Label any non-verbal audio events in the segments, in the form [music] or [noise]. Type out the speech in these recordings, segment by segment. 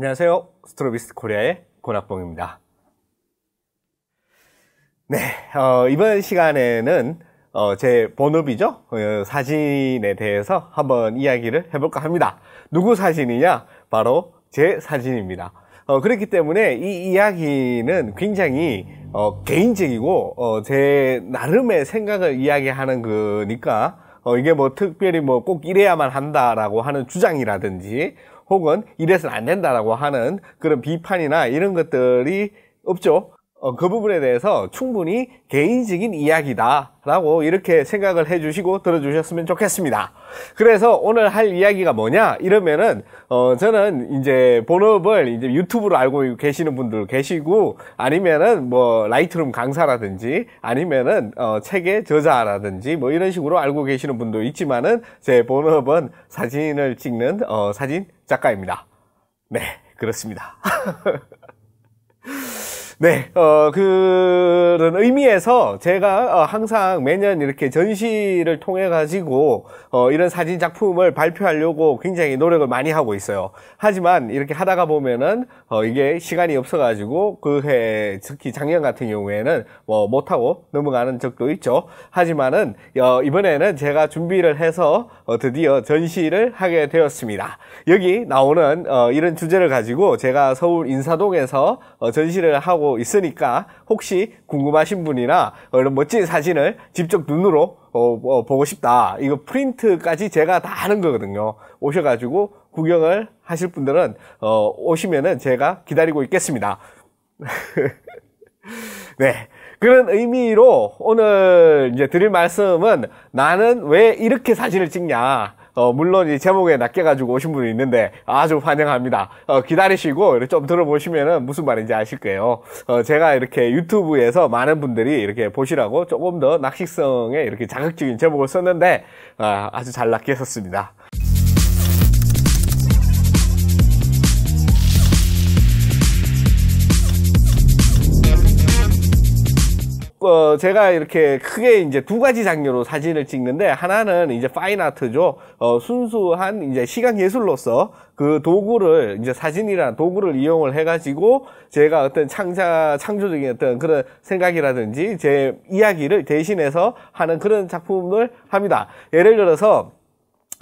안녕하세요. 스트로비스트 코리아의 고학봉입니다 네, 어, 이번 시간에는 어, 제 본업이죠. 어, 사진에 대해서 한번 이야기를 해볼까 합니다. 누구 사진이냐? 바로 제 사진입니다. 어, 그렇기 때문에 이 이야기는 굉장히 어, 개인적이고 어, 제 나름의 생각을 이야기하는 거니까 이게 뭐 특별히 뭐 꼭 이래야만 한다라고 하는 주장이라든지 혹은 이래서는 안 된다라고 하는 그런 비판이나 이런 것들이 없죠. 어, 그 부분에 대해서 충분히 개인적인 이야기다라고 이렇게 생각을 해주시고 들어주셨으면 좋겠습니다. 그래서 오늘 할 이야기가 뭐냐 이러면은 어, 저는 이제 본업을 이제 유튜브로 알고 계시는 분들 계시고 아니면은 뭐 라이트룸 강사라든지 아니면은 어, 책의 저자라든지 뭐 이런 식으로 알고 계시는 분도 있지만은 제 본업은 사진을 찍는 어, 사진 작가입니다. 네 그렇습니다. [laughs] 네, 어, 그런 의미에서 제가 어, 항상 매년 이렇게 전시를 통해 가지고 어, 이런 사진 작품을 발표하려고 굉장히 노력을 많이 하고 있어요. 하지만 이렇게 하다가 보면은 어, 이게 시간이 없어가지고 그 해 특히 작년 같은 경우에는 뭐 못하고 넘어가는 적도 있죠. 하지만은 어, 이번에는 제가 준비를 해서 어, 드디어 전시를 하게 되었습니다. 여기 나오는 어, 이런 주제를 가지고 제가 서울 인사동에서 어, 전시를 하고 있으니까 혹시 궁금하신 분이나 이런 멋진 사진을 직접 눈으로 어, 어, 보고 싶다. 이거 프린트까지 제가 다 하는 거거든요. 오셔가지고 구경을 하실 분들은 어, 오시면은 제가 기다리고 있겠습니다. [laughs] 네. 그런 의미로 오늘 이제 드릴 말씀은 나는 왜 이렇게 사진을 찍냐. 어, 물론 이 제목에 낚여가지고 오신 분이 있는데 아주 환영합니다. 어, 기다리시고 좀 들어보시면은 무슨 말인지 아실 거예요. 어, 제가 이렇게 유튜브에서 많은 분들이 이렇게 보시라고 조금 더 낚시성에 이렇게 자극적인 제목을 썼는데 아, 아주 잘 낚였었습니다. 어, 제가 이렇게 크게 이제 두 가지 장르로 사진을 찍는데 하나는 이제 파인 아트죠. 어, 순수한 이제 시각 예술로서 그 도구를 이제 사진이라 도구를 이용을 해가지고 제가 어떤 창작 창조적인 어떤 그런 생각이라든지 제 이야기를 대신해서 하는 그런 작품을 합니다. 예를 들어서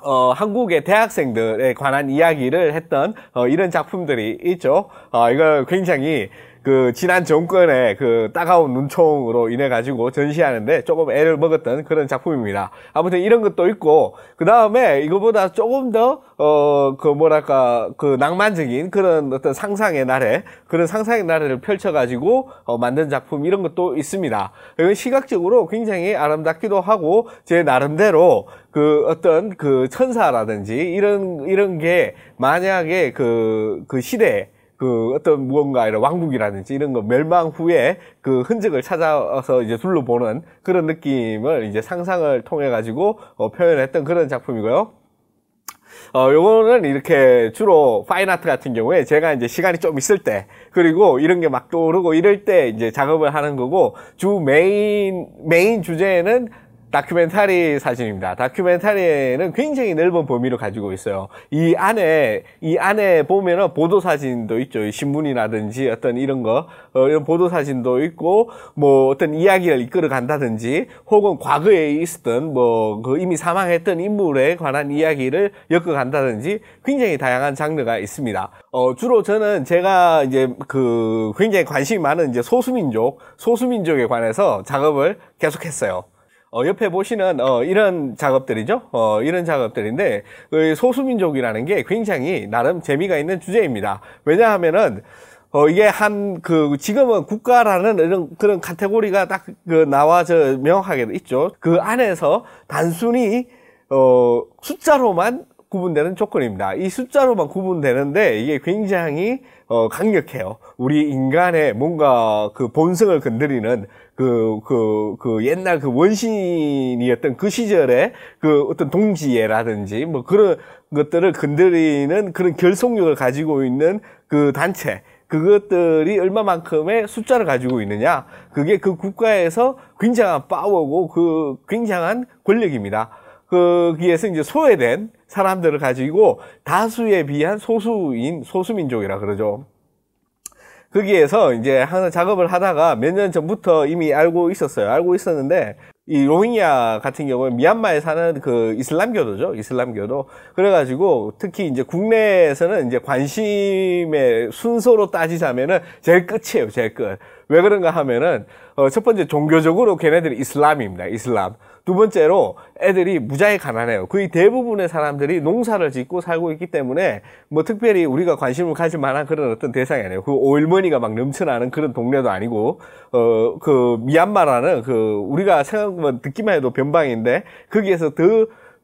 어, 한국의 대학생들에 관한 이야기를 했던 어, 이런 작품들이 있죠. 어, 이걸 굉장히 그 지난 정권의 그 따가운 눈총으로 인해 가지고 전시하는데 조금 애를 먹었던 그런 작품입니다. 아무튼 이런 것도 있고 그 다음에 이거보다 조금 더 어 그 뭐랄까 그 낭만적인 그런 어떤 상상의 나래 그런 상상의 나래를 펼쳐가지고 어 만든 작품 이런 것도 있습니다. 이건 시각적으로 굉장히 아름답기도 하고 제 나름대로 그 어떤 그 천사라든지 이런 이런 게 만약에 그 그 시대 에그 어떤 무언가 이런 왕국이라든지 이런 거 멸망 후에 그 흔적을 찾아서 이제 둘러보는 그런 느낌을 이제 상상을 통해 가지고 어, 표현했던 그런 작품이고요. 어, 요거는 이렇게 주로 파인아트 같은 경우에 제가 이제 시간이 좀 있을 때, 그리고 이런 게 막 떠오르고 이럴 때 이제 작업을 하는 거고, 주 메인, 메인 주제는 다큐멘터리 사진입니다. 다큐멘터리는 굉장히 넓은 범위를 가지고 있어요. 이 안에 이 안에 보면은 보도 사진도 있죠. 신문이라든지 어떤 이런 거 어, 이런 보도 사진도 있고 뭐 어떤 이야기를 이끌어 간다든지 혹은 과거에 있었던 뭐그 이미 사망했던 인물에 관한 이야기를 엮어 간다든지 굉장히 다양한 장르가 있습니다. 어, 주로 저는 제가 이제 그 굉장히 관심이 많은 이제 소수민족 소수민족에 관해서 작업을 계속했어요. 어, 옆에 보시는 어, 이런 작업들이죠. 어, 이런 작업들인데 그 소수민족이라는 게 굉장히 나름 재미가 있는 주제입니다. 왜냐하면은 어, 이게 한, 그, 지금은 국가라는 이런, 그런 카테고리가 딱, 그, 나와서 명확하게 있죠. 그 안에서 단순히, 어, 숫자로만 구분되는 조건입니다. 이 숫자로만 구분되는데 이게 굉장히 어, 강력해요. 우리 인간의 뭔가 그 본성을 건드리는 그, 그, 그 옛날 그 원신이었던 그 시절에 그 어떤 동지애라든지 뭐 그런 것들을 건드리는 그런 결속력을 가지고 있는 그 단체. 그것들이 얼마만큼의 숫자를 가지고 있느냐. 그게 그 국가에서 굉장한 파워고 그 굉장한 권력입니다. 거기에서 이제 소외된 사람들을 가지고 다수에 비한 소수인 소수민족이라 그러죠. 거기에서 이제 항상 작업을 하다가 몇 년 전부터 이미 알고 있었어요. 알고 있었는데 이 로힝야 같은 경우는 미얀마에 사는 그 이슬람교도죠. 이슬람교도. 그래가지고 특히 이제 국내에서는 이제 관심의 순서로 따지자면은 제일 끝이에요. 제일 끝. 왜 그런가 하면은 어첫 번째 종교적으로 걔네들이 이슬람입니다. 이슬람. 두 번째로 애들이 무지하게 가난해요. 거의 대부분의 사람들이 농사를 짓고 살고 있기 때문에 뭐 특별히 우리가 관심을 가질 만한 그런 어떤 대상이 아니에요. 그 오일머니가 막 넘쳐나는 그런 동네도 아니고 어 그 미얀마라는 그 우리가 생각만 듣기만 해도 변방인데 거기에서 더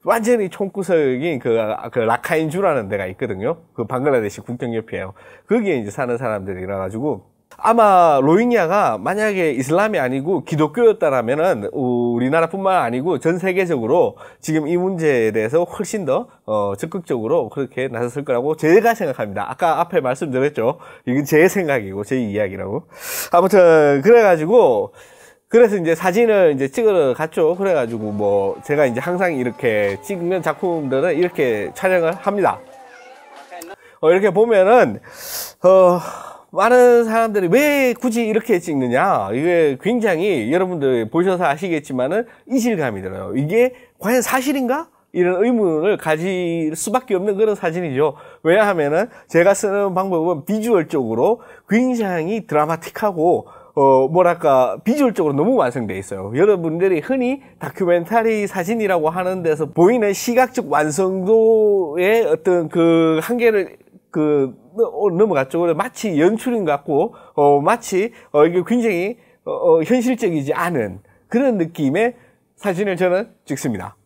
완전히 총구석인 그, 그 라카인주라는 데가 있거든요. 그 방글라데시 국경 옆이에요. 거기에 이제 사는 사람들이라 가지고 아마 로힝야가 만약에 이슬람이 아니고 기독교였다라면은 우리나라뿐만 아니고 전 세계적으로 지금 이 문제에 대해서 훨씬 더 어, 적극적으로 그렇게 나섰을 거라고 제가 생각합니다. 아까 앞에 말씀드렸죠. 이건 제 생각이고 제 이야기라고. 아무튼 그래가지고 그래서 이제 사진을 이제 찍으러 갔죠. 그래가지고 뭐 제가 이제 항상 이렇게 찍는 작품들은 이렇게 촬영을 합니다. 어, 이렇게 보면은 어. 많은 사람들이 왜 굳이 이렇게 찍느냐 이게 굉장히 여러분들 보셔서 아시겠지만은 이질감이 들어요 이게 과연 사실인가 이런 의문을 가질 수밖에 없는 그런 사진이죠 왜냐하면은 제가 쓰는 방법은 비주얼적으로 굉장히 드라마틱하고 어, 뭐랄까, 비주얼적으로 너무 완성돼 있어요. 여러분들이 흔히 다큐멘터리 사진이라고 하는 데서 보이는 시각적 완성도의 어떤 그 한계를 그 뭐, 어, 넘어갔죠. 그래 마치 연출인 것 같고 어, 마치 어, 이게 굉장히 어, 어 현실적이지 않은 그런 느낌의 사진을 저는 찍습니다.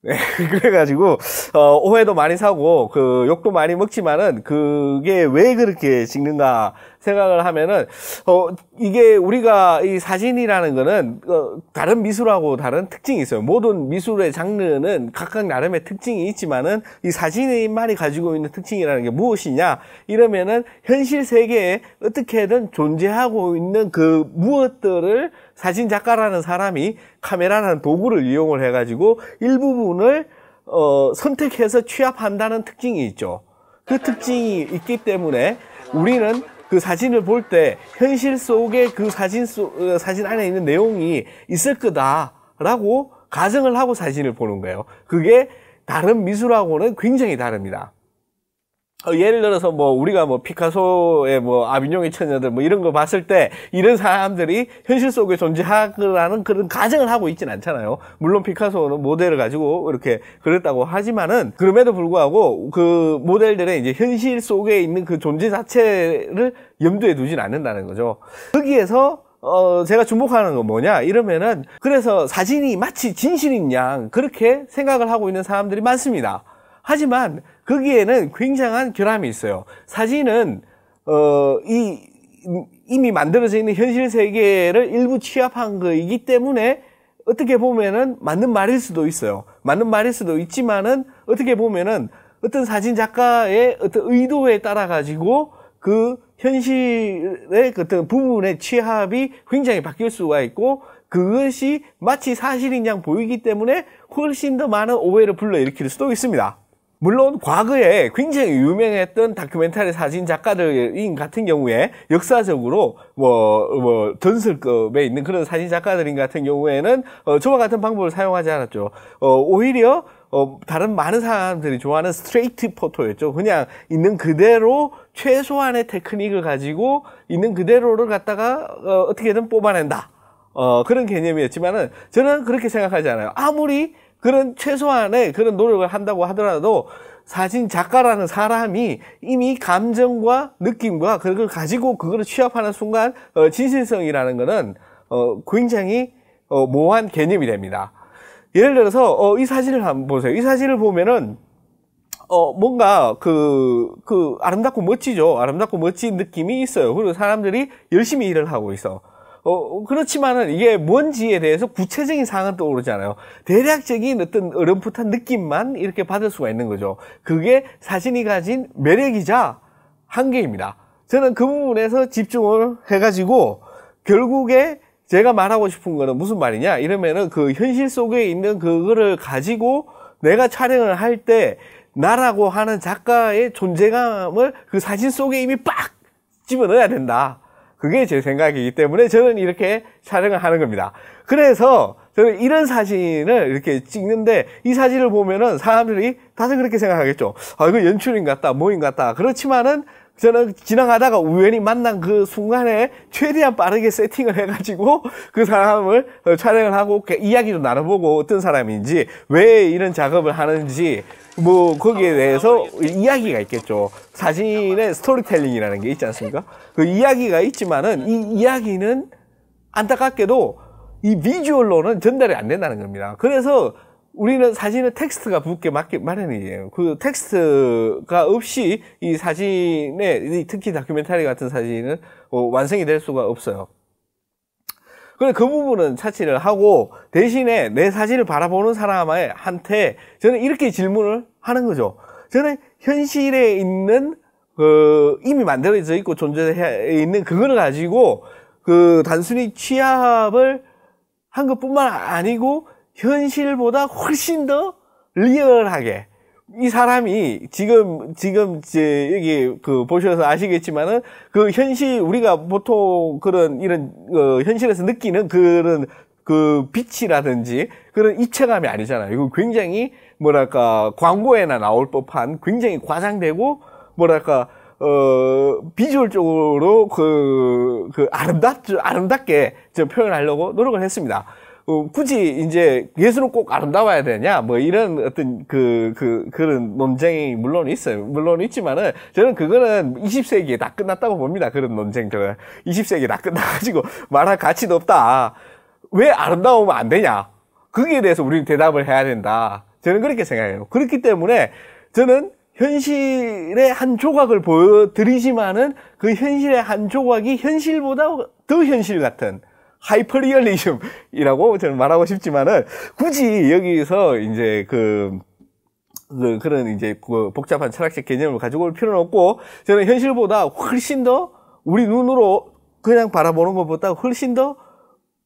[laughs] 네, 그래가지고 어, 오해도 많이 사고 그 욕도 많이 먹지만은 그게 왜 그렇게 찍는가 생각을 하면은 어 이게 우리가 이 사진이라는 거는 어, 다른 미술하고 다른 특징이 있어요. 모든 미술의 장르는 각각 나름의 특징이 있지만은 이 사진만이 가지고 있는 특징이라는 게 무엇이냐 이러면은 현실 세계에 어떻게든 존재하고 있는 그 무엇들을 사진 작가라는 사람이 카메라라는 도구를 이용을 해가지고 일부분을 어, 선택해서 취합한다는 특징이 있죠. 그 특징이 있기 때문에 우리는 그 사진을 볼 때 현실 속에 그 사진 속, 어, 사진 안에 있는 내용이 있을 거다라고 가정을 하고 사진을 보는 거예요. 그게 다른 미술하고는 굉장히 다릅니다. 어, 예를 들어서 뭐 우리가 뭐 피카소의 뭐 아비뇽의 처녀들 뭐 이런 거 봤을 때 이런 사람들이 현실 속에 존재하라는 그런 가정을 하고 있진 않잖아요. 물론 피카소는 모델을 가지고 이렇게 그랬다고 하지만은 그럼에도 불구하고 그 모델들의 이제 현실 속에 있는 그 존재 자체를 염두에 두진 않는다는 거죠. 거기에서 어, 제가 주목하는 건 뭐냐? 이러면은, 그래서 사진이 마치 진실인 양, 그렇게 생각을 하고 있는 사람들이 많습니다. 하지만 거기에는 굉장한 결함이 있어요. 사진은 어, 이 이미 만들어져 있는 현실 세계를 일부 취합한 거이기 때문에 어떻게 보면은 맞는 말일 수도 있어요. 맞는 말일 수도 있지만은 어떻게 보면은 어떤 사진 작가의 어떤 의도에 따라 가지고 그 현실의 그 어떤 부분의 취합이 굉장히 바뀔 수가 있고 그것이 마치 사실인 양 보이기 때문에 훨씬 더 많은 오해를 불러일으킬 수도 있습니다. 물론 과거에 굉장히 유명했던 다큐멘터리 사진 작가들인 같은 경우에 역사적으로 뭐, 뭐, 전설급에 있는 그런 사진 작가들인 같은 경우에는 어, 저와 같은 방법을 사용하지 않았죠. 어, 오히려 어, 다른 많은 사람들이 좋아하는 스트레이트 포토였죠. 그냥 있는 그대로 최소한의 테크닉을 가지고 있는 그대로를 갖다가 어, 어떻게든 뽑아낸다. 어, 그런 개념이었지만은 저는 그렇게 생각하지 않아요. 아무리 그런 최소한의 그런 노력을 한다고 하더라도 사진 작가라는 사람이 이미 감정과 느낌과 그걸 가지고 그걸 취합하는 순간 어, 진실성이라는 것은 어, 굉장히 어, 모호한 개념이 됩니다. 예를 들어서 어, 이 사진을 한번 보세요. 이 사진을 보면은 어, 뭔가 그, 그 아름답고 멋지죠. 아름답고 멋진 느낌이 있어요. 그리고 사람들이 열심히 일을 하고 있어. 어, 그렇지만은 이게 뭔지에 대해서 구체적인 사항은 떠오르잖아요. 대략적인 어떤 어렴풋한 느낌만 이렇게 받을 수가 있는 거죠. 그게 사진이 가진 매력이자 한계입니다. 저는 그 부분에서 집중을 해가지고 결국에 제가 말하고 싶은 거는 무슨 말이냐? 이러면은 그 현실 속에 있는 그거를 가지고 내가 촬영을 할 때 나라고 하는 작가의 존재감을 그 사진 속에 이미 빡 집어넣어야 된다. 그게 제 생각이기 때문에 저는 이렇게 촬영을 하는 겁니다. 그래서 저는 이런 사진을 이렇게 찍는데 이 사진을 보면은 사람들이 다들 그렇게 생각하겠죠. 아, 이거 연출인 같다, 뭐인 같다. 그렇지만은 저는 지나가다가 우연히 만난 그 순간에 최대한 빠르게 세팅을 해가지고 그 사람을 어, 촬영을 하고 이야기도 나눠보고 어떤 사람인지 왜 이런 작업을 하는지 뭐 거기에 아, 대해서 아, 이야기가 있겠죠. 사진의 스토리텔링이라는 게 있지 않습니까? 그 이야기가 있지만은 이 이야기는 안타깝게도 이 비주얼로는 전달이 안 된다는 겁니다. 그래서 우리는 사진은 텍스트가 붙게 맞게 마련이에요. 그 텍스트가 없이 이 사진에 특히 다큐멘터리 같은 사진은 어, 완성이 될 수가 없어요. 그런그 부분은 차치를 하고 대신에 내 사진을 바라보는 사람한테 저는 이렇게 질문을 하는 거죠. 저는 현실에 있는 그 이미 만들어져 있고 존재해 있는 그거를 가지고 그 단순히 취합을 한 것뿐만 아니고 현실보다 훨씬 더 리얼하게 이 사람이 지금 지금 이제 여기 그 보셔서 아시겠지만은 그 현실 우리가 보통 그런 이런 어, 현실에서 느끼는 그런 그 빛이라든지 그런 입체감이 아니잖아요. 이거 굉장히 뭐랄까 광고에나 나올 법한 굉장히 과장되고 뭐랄까 어 비주얼적으로 그 그 아름답 아름답게 저 표현하려고 노력을 했습니다. 어, 굳이 이제 예술은 꼭 아름다워야 되냐 뭐 이런 어떤 그, 그 그런 논쟁이 물론 있어요 물론 있지만은 저는 그거는 20세기에 다 끝났다고 봅니다 그런 논쟁들은 20세기에 다 끝나가지고 [laughs] 말할 가치도 없다 왜 아름다우면 안 되냐 거기에 대해서 우리는 대답을 해야 된다 저는 그렇게 생각해요 그렇기 때문에 저는 현실의 한 조각을 보여드리지만은 그 현실의 한 조각이 현실보다 더 현실 같은 하이퍼리얼리즘이라고 저는 말하고 싶지만은 굳이 여기서 이제 그, 그 그런 이제 그 복잡한 철학적 개념을 가지고 올 필요는 없고 저는 현실보다 훨씬 더 우리 눈으로 그냥 바라보는 것보다 훨씬 더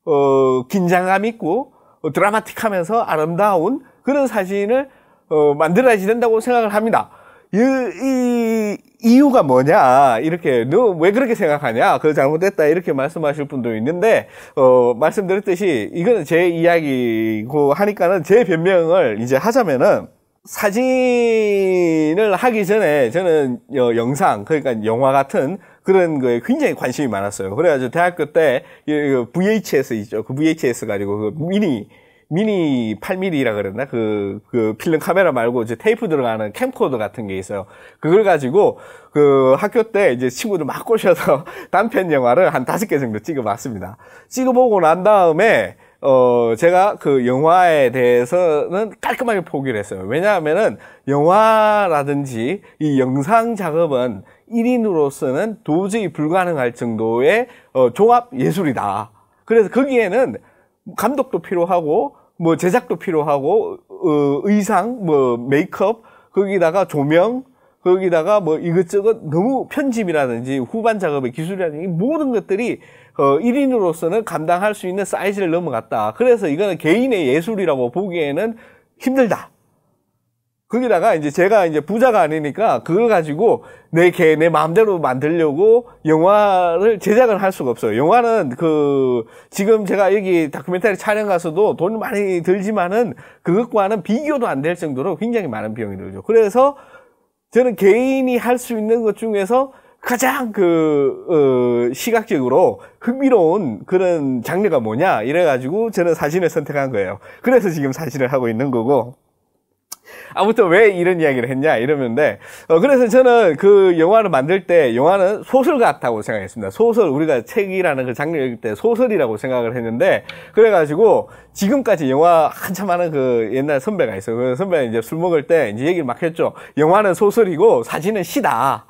어, 긴장감 있고 어, 드라마틱하면서 아름다운 그런 사진을 어, 만들어야지 된다고 생각을 합니다. 이, 이 이유가 뭐냐 이렇게 너 왜 그렇게 생각하냐 그 잘못됐다 이렇게 말씀하실 분도 있는데 어 말씀드렸듯이 이거는 제 이야기고 하니까는 제 변명을 이제 하자면은 사진을 하기 전에 저는 영상 그러니까 영화 같은 그런 거에 굉장히 관심이 많았어요. 그래가지고 대학교 때 그 VHS 있죠. 그 VHS 가지고 그 미니 미니 8mm라 그랬나? 그, 그 필름 카메라 말고 이제 테이프 들어가는 캠코더 같은 게 있어요. 그걸 가지고 그 학교 때 이제 친구들 막 꼬셔서 [laughs] 단편 영화를 한 다섯 개 정도 찍어봤습니다. 찍어보고 난 다음에 어, 제가 그 영화에 대해서는 깔끔하게 포기를 했어요. 왜냐하면은 영화라든지 이 영상 작업은 1인으로서는 도저히 불가능할 정도의 어, 종합 예술이다. 그래서 거기에는 감독도 필요하고 뭐 제작도 필요하고 어, 의상, 뭐 메이크업, 거기다가 조명, 거기다가 뭐 이것저것 너무 편집이라든지 후반 작업의 기술이라든지 모든 것들이 어, 1인으로서는 감당할 수 있는 사이즈를 넘어갔다. 그래서 이거는 개인의 예술이라고 보기에는 힘들다. 거기다가 이제 제가 이제 부자가 아니니까 그걸 가지고 내 개, 내 마음대로 만들려고 영화를 제작을 할 수가 없어요. 영화는 그, 지금 제가 여기 다큐멘터리 촬영 가서도 돈 많이 들지만은 그것과는 비교도 안 될 정도로 굉장히 많은 비용이 들죠. 그래서 저는 개인이 할 수 있는 것 중에서 가장 그, 어, 시각적으로 흥미로운 그런 장르가 뭐냐, 이래가지고 저는 사진을 선택한 거예요. 그래서 지금 사진을 하고 있는 거고. 아무튼 왜 이런 이야기를 했냐 이러는데 어, 그래서 저는 그 영화를 만들 때 영화는 소설 같다고 생각했습니다. 소설 우리가 책이라는 그 장르일 때 소설이라고 생각을 했는데 그래가지고 지금까지 영화 한참 하는 그 옛날 선배가 있어요. 그 선배는 이제 술 먹을 때 이제 얘기를 막 했죠. 영화는 소설이고 사진은 시다.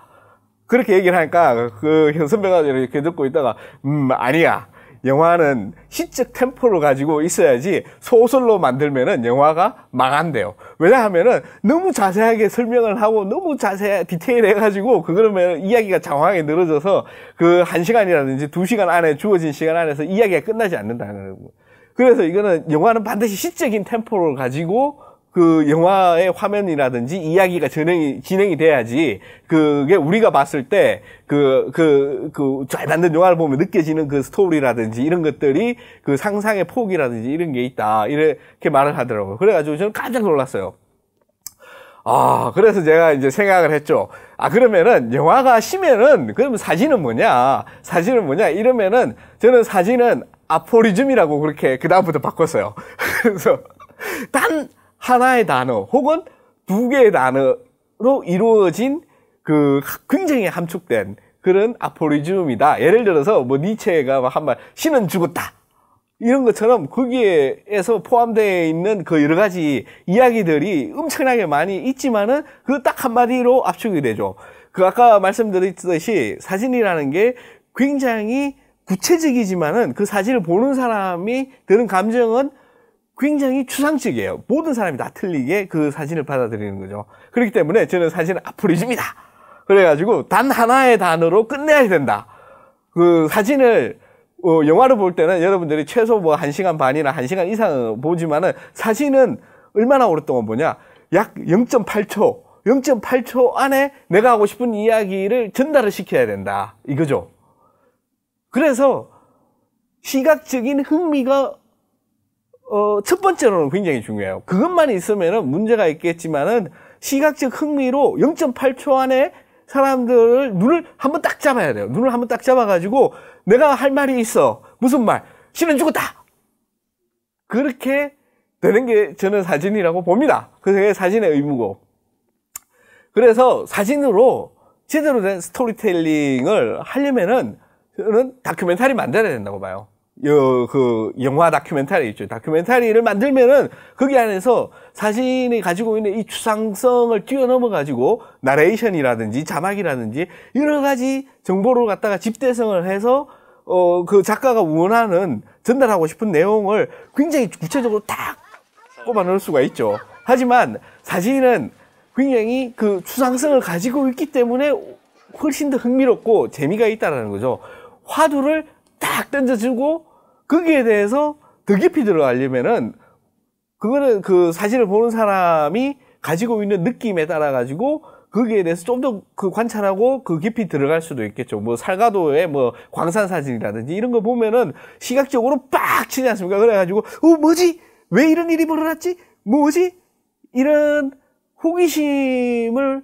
그렇게 얘기를 하니까 그 선배가 이렇게 듣고 있다가 음 아니야 영화는 시적 템포를 가지고 있어야지 소설로 만들면은 영화가 망한대요. 왜냐하면은 너무 자세하게 설명을 하고 너무 자세하게 디테일해 가지고 그러면 이야기가 장황하게 늘어져서 그 한 시간이라든지 두 시간 안에 주어진 시간 안에서 이야기가 끝나지 않는다는 거고. 그래서 이거는 영화는 반드시 시적인 템포를 가지고 그 영화의 화면이라든지 이야기가 진행이 진행이 돼야지 그게 우리가 봤을 때 그 그 그 잘 만든 영화를 보면 느껴지는 그 스토리라든지 이런 것들이 그 상상의 폭이라든지 이런 게 있다 이렇게 말을 하더라고요. 그래가지고 저는 깜짝 놀랐어요. 아 그래서 제가 이제 생각을 했죠. 아 그러면은 영화가 심면은 그러면 사진은 뭐냐 사진은 뭐냐 이러면은 저는 사진은 아포리즘이라고 그렇게 그 다음부터 바꿨어요. [laughs] 그래서 단 하나의 단어 혹은 두 개의 단어로 이루어진 그 굉장히 함축된 그런 아포리즘이다. 예를 들어서 뭐 니체가 한 말 신은 죽었다. 이런 것처럼 거기에서 포함되어 있는 그 여러 가지 이야기들이 엄청나게 많이 있지만은 그 딱 한마디로 압축이 되죠. 그 아까 말씀드렸듯이 사진이라는 게 굉장히 구체적이지만은 그 사진을 보는 사람이 드는 감정은 굉장히 추상적이에요. 모든 사람이 다 틀리게 그 사진을 받아들이는 거죠. 그렇기 때문에 저는 사실은 아프리즘니다 그래가지고 단 하나의 단어로 끝내야 된다. 그 사진을 어, 영화를 볼 때는 여러분들이 최소 뭐 1시간 반이나 1시간 이상 보지만은 사진은 얼마나 오랫동안 보냐? 약 0.8초. 0.8초 안에 내가 하고 싶은 이야기를 전달을 시켜야 된다. 이거죠. 그래서 시각적인 흥미가 어, 첫 번째로는 굉장히 중요해요. 그것만 있으면은 문제가 있겠지만은 시각적 흥미로 0.8초 안에 사람들을 눈을 한번 딱 잡아야 돼요. 눈을 한번 딱 잡아가지고 내가 할 말이 있어. 무슨 말? 신은 죽었다! 그렇게 되는 게 저는 사진이라고 봅니다. 그게 사진의 의무고. 그래서 사진으로 제대로 된 스토리텔링을 하려면은 저는 다큐멘터리 만들어야 된다고 봐요. 그 영화 다큐멘터리 있죠. 다큐멘터리를 만들면은 거기 안에서 사진이 가지고 있는 이 추상성을 뛰어넘어 가지고 나레이션이라든지 자막이라든지 여러 가지 정보를 갖다가 집대성을 해서 어 그 작가가 원하는 전달하고 싶은 내용을 굉장히 구체적으로 딱 꼽아 넣을 수가 있죠. 하지만 사진은 굉장히 그 추상성을 가지고 있기 때문에 훨씬 더 흥미롭고 재미가 있다라는 거죠. 화두를 딱 던져주고 거기에 대해서 더 깊이 들어가려면은 그거는 그 사진을 보는 사람이 가지고 있는 느낌에 따라 가지고 거기에 대해서 좀 더 그 관찰하고 그 깊이 들어갈 수도 있겠죠. 뭐 살가도의 뭐 광산 사진이라든지 이런 거 보면은 시각적으로 빡 치지 않습니까? 그래가지고 어 뭐지? 왜 이런 일이 벌어났지? 뭐지? 이런 호기심을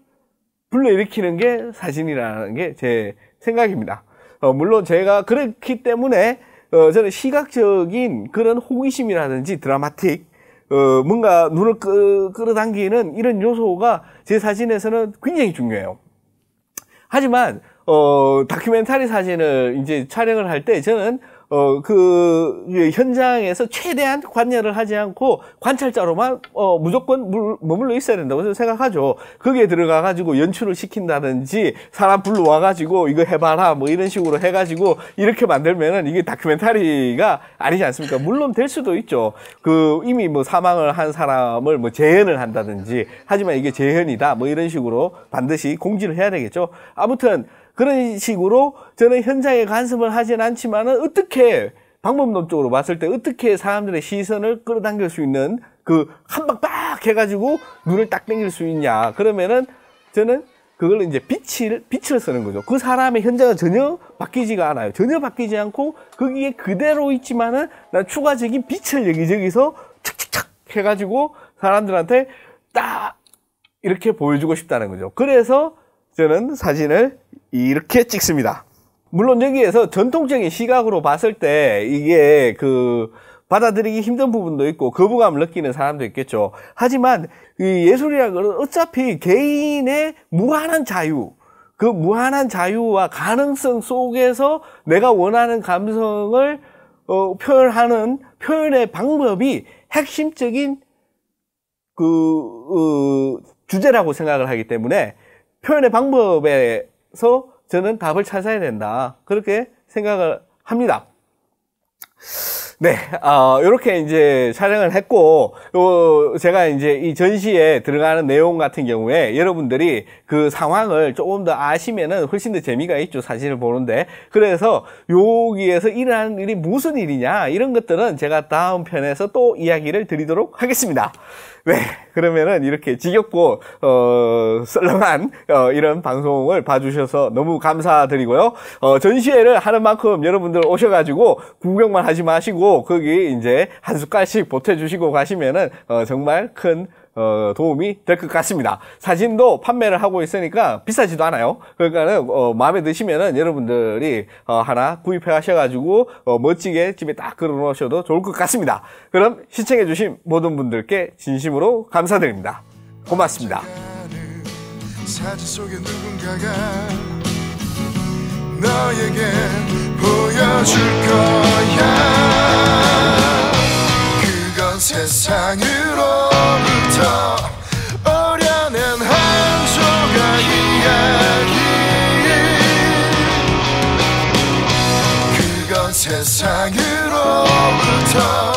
불러일으키는 게 사진이라는 게 제 생각입니다. 어, 물론 제가 그렇기 때문에 어, 저는 시각적인 그런 호기심이라든지 드라마틱 어, 뭔가 눈을 끄, 끌어당기는 이런 요소가 제 사진에서는 굉장히 중요해요. 하지만 어, 다큐멘터리 사진을 이제 촬영을 할 때 저는 어, 그 예, 현장에서 최대한 관여를 하지 않고 관찰자로만 어, 무조건 물, 머물러 있어야 된다고 생각하죠. 거기에 들어가 가지고 연출을 시킨다든지 사람 불러와 가지고 이거 해봐라 뭐 이런 식으로 해가지고 이렇게 만들면은 이게 다큐멘터리가 아니지 않습니까? 물론 될 수도 있죠. 그 이미 뭐 사망을 한 사람을 뭐 재현을 한다든지 하지만 이게 재현이다 뭐 이런 식으로 반드시 공지를 해야 되겠죠. 아무튼 그런 식으로 저는 현장에 간섭을 하진 않지만은 어떻게 방법론적으로 봤을 때 어떻게 사람들의 시선을 끌어당길 수 있는 그한방빡 해가지고 눈을 딱 당길 수 있냐 그러면은 저는 그걸 이제 빛을 빛을 쓰는 거죠. 그 사람의 현장은 전혀 바뀌지가 않아요. 전혀 바뀌지 않고 거기에 그대로 있지만은 나 추가적인 빛을 여기저기서 착착착 해가지고 사람들한테 딱 이렇게 보여주고 싶다는 거죠. 그래서 저는 사진을 이렇게 찍습니다. 물론 여기에서 전통적인 시각으로 봤을 때 이게 그 받아들이기 힘든 부분도 있고 거부감을 느끼는 사람도 있겠죠. 하지만 이 예술이라는 것 어차피 개인의 무한한 자유, 그 무한한 자유와 가능성 속에서 내가 원하는 감성을 어, 표현하는 표현의 방법이 핵심적인 그 어, 주제라고 생각을 하기 때문에 표현의 방법에 거서 저는 답을 찾아야 된다. 그렇게 생각을 합니다. 네, 어, 아, 이렇게 이제 촬영을 했고, 요 제가 이제 이 전시에 들어가는 내용 같은 경우에 여러분들이 그 상황을 조금 더 아시면은 훨씬 더 재미가 있죠. 사실을 보는데. 그래서 여기에서 일어나는 일이 무슨 일이냐, 이런 것들은 제가 다음 편에서 또 이야기를 드리도록 하겠습니다. 네, 그러면은 이렇게 지겹고, 어, 썰렁한, 어, 이런 방송을 봐주셔서 너무 감사드리고요. 어, 전시회를 하는 만큼 여러분들 오셔가지고 구경만 하지 마시고, 거기 이제 한 숟갈씩 보태주시고 가시면은 어, 정말 큰 어, 도움이 될 것 같습니다. 사진도 판매를 하고 있으니까 비싸지도 않아요. 그러니까는 어, 마음에 드시면은 여러분들이 어, 하나 구입해 가셔가지고 어, 멋지게 집에 딱 걸어놓으셔도 좋을 것 같습니다. 그럼 시청해주신 모든 분들께 진심으로 감사드립니다. 고맙습니다. 사진 속에 누군가가 너에게 보여줄 거야. 세상으로부터 어려한한 조각 이야기 그건 세상으로부터